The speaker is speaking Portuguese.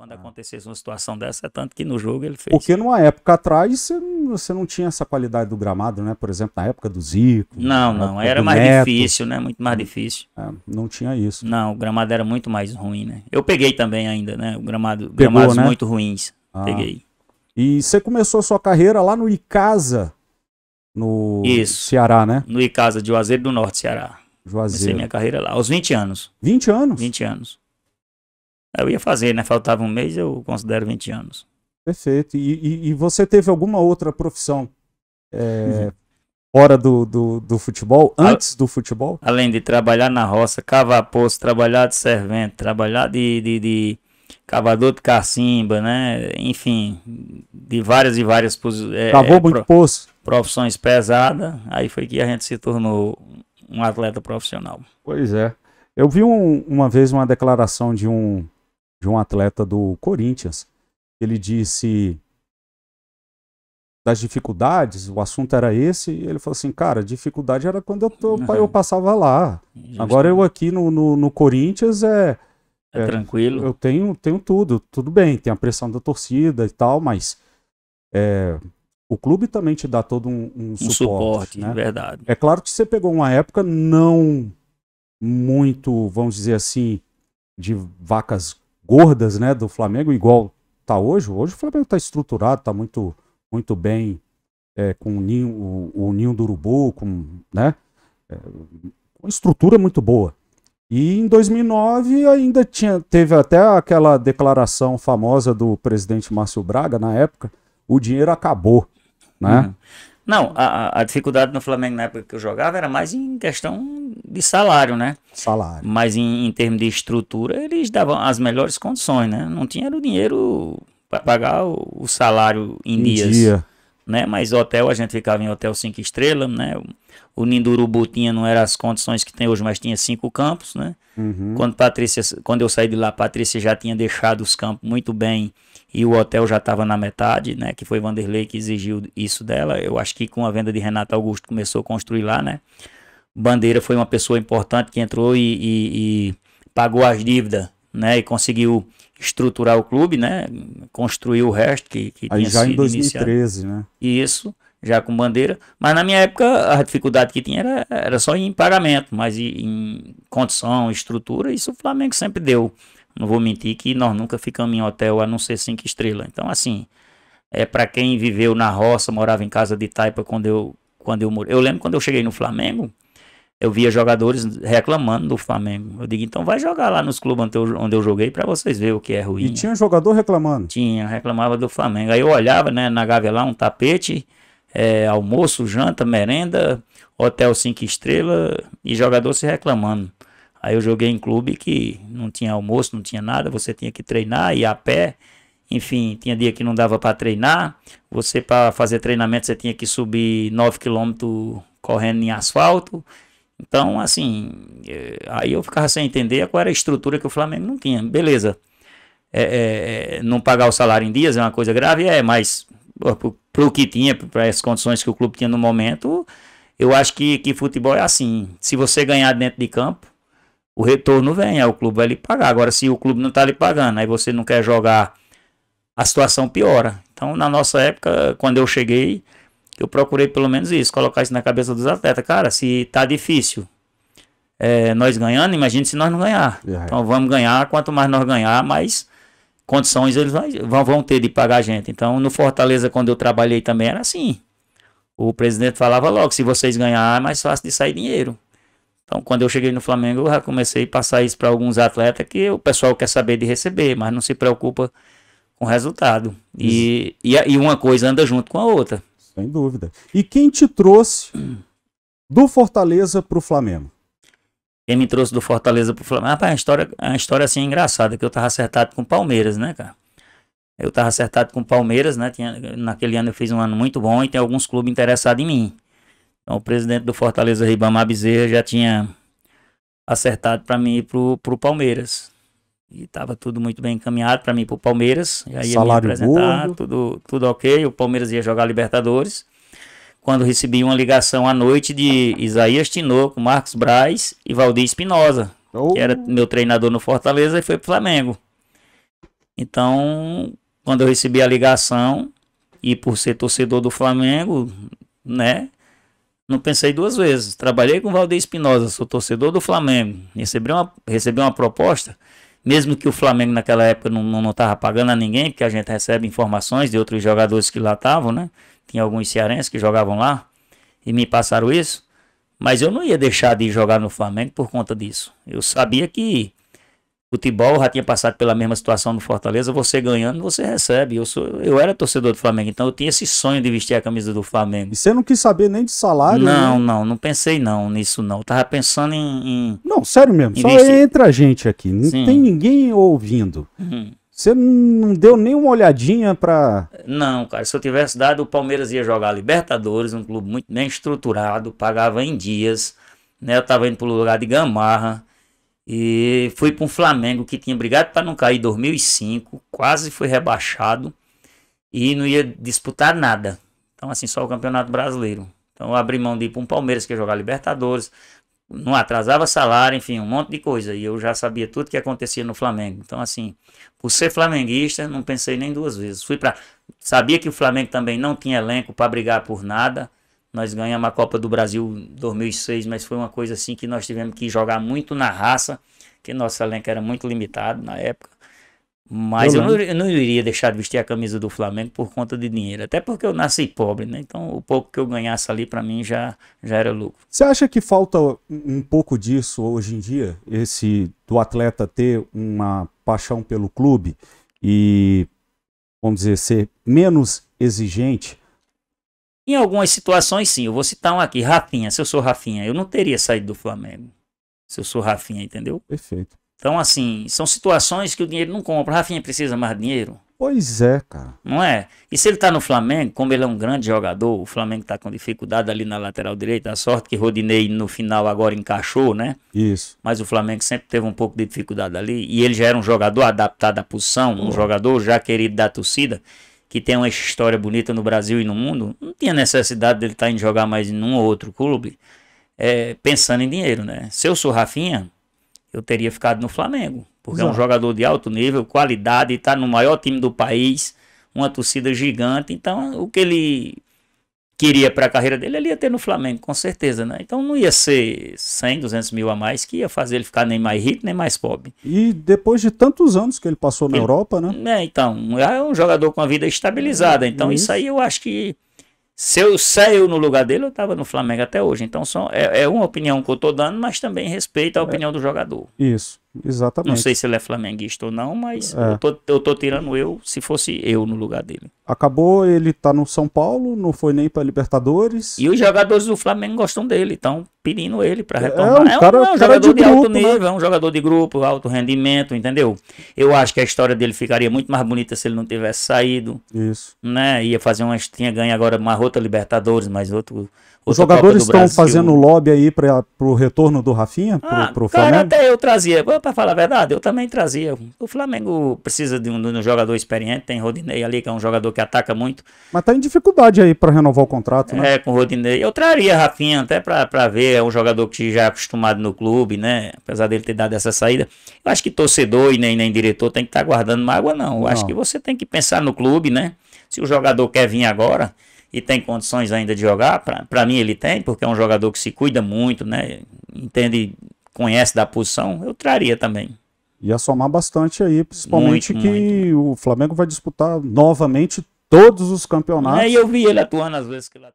quando ah. acontecesse uma situação dessa, é tanto que no jogo ele fez. Porque numa época atrás você não tinha essa qualidade do gramado, né? Por exemplo, na época do Zico. Não, não, era mais Neto. difícil, né? Muito mais difícil. É, não tinha isso. Não, o gramado era muito mais ruim, né? Eu peguei também ainda, né? O gramado, Pegou, gramados né? muito ruins. Ah. Peguei. E você começou a sua carreira lá no Icasa, no isso. Ceará, né? No Icasa de Juazeiro do Norte, Ceará. Juazeiro. Comecei minha carreira lá, aos 20 anos. 20 anos? 20 anos. Eu ia fazer, né? Faltava um mês, eu considero 20 anos. Perfeito. E, e, e você teve alguma outra profissão é, uhum. fora do, do, do, futebol, antes A, do futebol? Além de trabalhar na roça, cavar poço, trabalhar de servente, trabalhar de, de, de cavador de cacimba, né? Enfim, de várias e várias posições. É, Cavou é, muito pro, poço. profissões pesadas. Aí foi que a gente se tornou um atleta profissional. Pois é. Eu vi um, uma vez uma declaração de um de um atleta do Corinthians. Ele disse das dificuldades, o assunto era esse, e ele falou assim, cara, dificuldade era quando eu, tô, eu passava lá. Agora eu aqui no, no, no Corinthians é, é, é... tranquilo. Eu tenho, tenho tudo, tudo bem, tem a pressão da torcida e tal, mas é, o clube também te dá todo um, um, um suporte. suporte né? verdade. É claro que você pegou uma época não muito, vamos dizer assim, de vacas gordas né, do Flamengo, igual tá hoje. Hoje o Flamengo está estruturado, está muito, muito bem é, com o ninho, o, o, ninho do urubu, com né, é, uma estrutura muito boa. E em 2009 ainda tinha, teve até aquela declaração famosa do presidente Márcio Braga, na época, o dinheiro acabou, né? Uhum. Não, a, a dificuldade no Flamengo na época que eu jogava era mais em questão de salário, né? Salário. Mas em, em termos de estrutura, eles davam as melhores condições, né? Não tinha o dinheiro para pagar o, o, salário em, em dias. Dia. Né? Mas hotel, a gente ficava em hotel cinco estrelas, né? O, o Nindurubu tinha, não era as condições que tem hoje, mas tinha cinco campos, né? Uhum. Quando, Patrícia, quando eu saí de lá, Patrícia já tinha deixado os campos muito bem e o hotel já estava na metade, né? Que foi Vanderlei que exigiu isso dela. Eu acho que com a venda de Renato Augusto começou a construir lá, né? Bandeira foi uma pessoa importante que entrou e, e, e pagou as dívidas, né? E conseguiu estruturar o clube, né? Construiu o resto que, que Aí tinha já sido em 2013, iniciado. né? Isso, já com bandeira. Mas na minha época a dificuldade que tinha era, era só em pagamento, mas em, em condição, estrutura, isso o Flamengo sempre deu. Não vou mentir que nós nunca ficamos em hotel a não ser cinco estrelas. Então assim, é para quem viveu na roça, morava em casa de taipa quando eu quando eu morei. Eu lembro quando eu cheguei no Flamengo, eu via jogadores reclamando do Flamengo. Eu digo, então vai jogar lá nos clubes onde eu, onde eu joguei para vocês verem o que é ruim. E tinha um jogador reclamando? Tinha, reclamava do Flamengo. Aí eu olhava, né, na Gávea lá, um tapete, é, almoço, janta, merenda, hotel cinco estrelas e jogador se reclamando. Aí eu joguei em clube que não tinha almoço, não tinha nada, você tinha que treinar, ir a pé. Enfim, tinha dia que não dava para treinar. Você, para fazer treinamento, você tinha que subir 9 km correndo em asfalto. Então, assim, é, aí eu ficava sem entender qual era a estrutura que o Flamengo não tinha. Beleza. É, é, é não pagar o salário em dias é uma coisa grave, é, mas para o que tinha, para as condições que o clube tinha no momento, eu acho que, que futebol é assim. Se você ganhar dentro de campo, o retorno vem, aí é o clube vai lhe pagar. Agora, se o clube não está lhe pagando, aí você não quer jogar, a situação piora. Então, na nossa época, quando eu cheguei, eu procurei pelo menos isso, colocar isso na cabeça dos atletas. Cara, se tá difícil é, nós ganhando, imagine se nós não ganhar. Uhum. Então vamos ganhar, quanto mais nós ganhar, mais condições eles vão, vão ter de pagar a gente. Então no Fortaleza, quando eu trabalhei também, era assim. O presidente falava logo, se vocês ganhar, é mais fácil de sair dinheiro. Então, quando eu cheguei no Flamengo, eu já comecei a passar isso para alguns atletas que o pessoal quer saber de receber, mas não se preocupa com o resultado. E, e, e, uma coisa anda junto com a outra. Sem dúvida. E quem te trouxe do Fortaleza para o Flamengo? Quem me trouxe do Fortaleza para o Flamengo? Rapaz, uma história, uma história assim é engraçada, que eu tava acertado com o Palmeiras, né, cara? Eu tava acertado com o Palmeiras, né? Tinha, naquele ano eu fiz um ano muito bom e tem alguns clubes interessados em mim. Então o presidente do Fortaleza, Ribamar Bezerra, já tinha acertado para mim ir para o Palmeiras. E estava tudo muito bem encaminhado para mim para o Palmeiras. E aí Salário ia me apresentar, tudo, tudo ok. O Palmeiras ia jogar Libertadores. Quando recebi uma ligação à noite de Isaías Tinoco, Marcos Braz e Valdir Espinosa, oh. que era oh. meu treinador no Fortaleza e foi para o Flamengo. Então, quando eu recebi a ligação, e por ser torcedor do Flamengo, né? Não pensei duas vezes. Trabalhei com Valdir Espinosa, sou torcedor do Flamengo. Recebi uma, recebi uma proposta mesmo que o Flamengo naquela época não, não, tava pagando a ninguém, porque a gente recebe informações de outros jogadores que lá estavam, né? Tinha alguns cearenses que jogavam lá e me passaram isso. Mas eu não ia deixar de jogar no Flamengo por conta disso. Eu sabia que futebol, já tinha passado pela mesma situação no Fortaleza, você ganhando, você recebe. Eu, sou, eu era torcedor do Flamengo, então eu tinha esse sonho de vestir a camisa do Flamengo. E você não quis saber nem de salário? Não, né? não, não pensei não nisso não. Eu tava pensando em... em não, sério mesmo, só vestir. entra a gente aqui, não Sim. tem ninguém ouvindo. Uhum. Você não deu nenhuma olhadinha para. Não, cara. Se eu tivesse dado, o Palmeiras ia jogar Libertadores, um clube muito bem estruturado, pagava em dias. Né? Eu tava indo pro lugar de Gamarra. E fui para um Flamengo que tinha brigado para não cair em 2005, quase foi rebaixado e não ia disputar nada. Então, assim, só o Campeonato Brasileiro. Então, eu abri mão de ir para um Palmeiras que ia jogar Libertadores, não atrasava salário, enfim, um monte de coisa. E eu já sabia tudo que acontecia no Flamengo. Então, assim, por ser flamenguista, não pensei nem duas vezes. Fui para. Sabia que o Flamengo também não tinha elenco para brigar por nada. Nós ganhamos a Copa do Brasil 2006, mas foi uma coisa assim que nós tivemos que jogar muito na raça, que nosso elenco era muito limitado na época. Mas eu não, eu não, iria deixar de vestir a camisa do Flamengo por conta de dinheiro, até porque eu nasci pobre, né? Então o pouco que eu ganhasse ali para mim já, já era lucro. Você acha que falta um pouco disso hoje em dia, esse do atleta ter uma paixão pelo clube e vamos dizer ser menos exigente em algumas situações, sim. Eu vou citar um aqui. Rafinha. Se eu sou Rafinha, eu não teria saído do Flamengo. Se eu sou Rafinha, entendeu? Perfeito. Então, assim, são situações que o dinheiro não compra. Rafinha precisa mais dinheiro. Pois é, cara. Não é? E se ele tá no Flamengo, como ele é um grande jogador, o Flamengo tá com dificuldade ali na lateral direita. A sorte que Rodinei no final agora encaixou, né? Isso. Mas o Flamengo sempre teve um pouco de dificuldade ali. E ele já era um jogador adaptado à posição, um uhum. jogador já querido da torcida que tem uma história bonita no Brasil e no mundo, não tinha necessidade dele estar tá indo jogar mais em um ou outro clube é, pensando em dinheiro, né? Se eu sou Rafinha, eu teria ficado no Flamengo, porque Exato. é um jogador de alto nível, qualidade, está no maior time do país, uma torcida gigante, então o que ele queria para a carreira dele, ele ia ter no Flamengo, com certeza, né? Então não ia ser 100, 200 mil a mais que ia fazer ele ficar nem mais rico, nem mais pobre. E depois de tantos anos que ele passou na ele, Europa, né? É, então, é um jogador com a vida estabilizada. É, então isso. É isso, aí eu acho que se eu saio no lugar dele, eu estava no Flamengo até hoje. Então são, é, é, uma opinião que eu estou dando, mas também respeito a é. opinião é, do jogador. Isso. Exatamente. Não sei se ele é flamenguista ou não, mas é. eu, tô, eu tô tirando eu se fosse eu no lugar dele. Acabou, ele tá no São Paulo, não foi nem pra Libertadores. E os jogadores do Flamengo gostam dele, estão pedindo ele para é, retornar. É, é, um, cara, é um, é um jogador de, de grupo, alto né? nível, né? é um jogador de grupo, alto rendimento, entendeu? Eu acho que a história dele ficaria muito mais bonita se ele não tivesse saído. Isso. Né? Ia fazer uma. Tinha ganho agora uma outra Libertadores, mas outro. Os jogadores estão fazendo lobby aí para o retorno do Rafinha, ah, pro, Flamengo cara, até eu trazia para falar a verdade, eu também trazia. O Flamengo precisa de um, de um, jogador experiente, tem Rodinei ali, que é um jogador que ataca muito. Mas tá em dificuldade aí para renovar o contrato, né? É, com o Rodinei. Eu traria Rafinha até para ver, é um jogador que já é acostumado no clube, né? Apesar dele ter dado essa saída. Eu acho que torcedor e nem, nem diretor tem que estar tá guardando mágoa, não. Eu não. acho que você tem que pensar no clube, né? Se o jogador quer vir agora e tem condições ainda de jogar, para mim ele tem, porque é um jogador que se cuida muito, né? Entende conhece da posição, eu traria também. Ia somar bastante aí, principalmente muito, que muito. o Flamengo vai disputar novamente todos os campeonatos. É, e eu vi ele atuando às vezes que lá.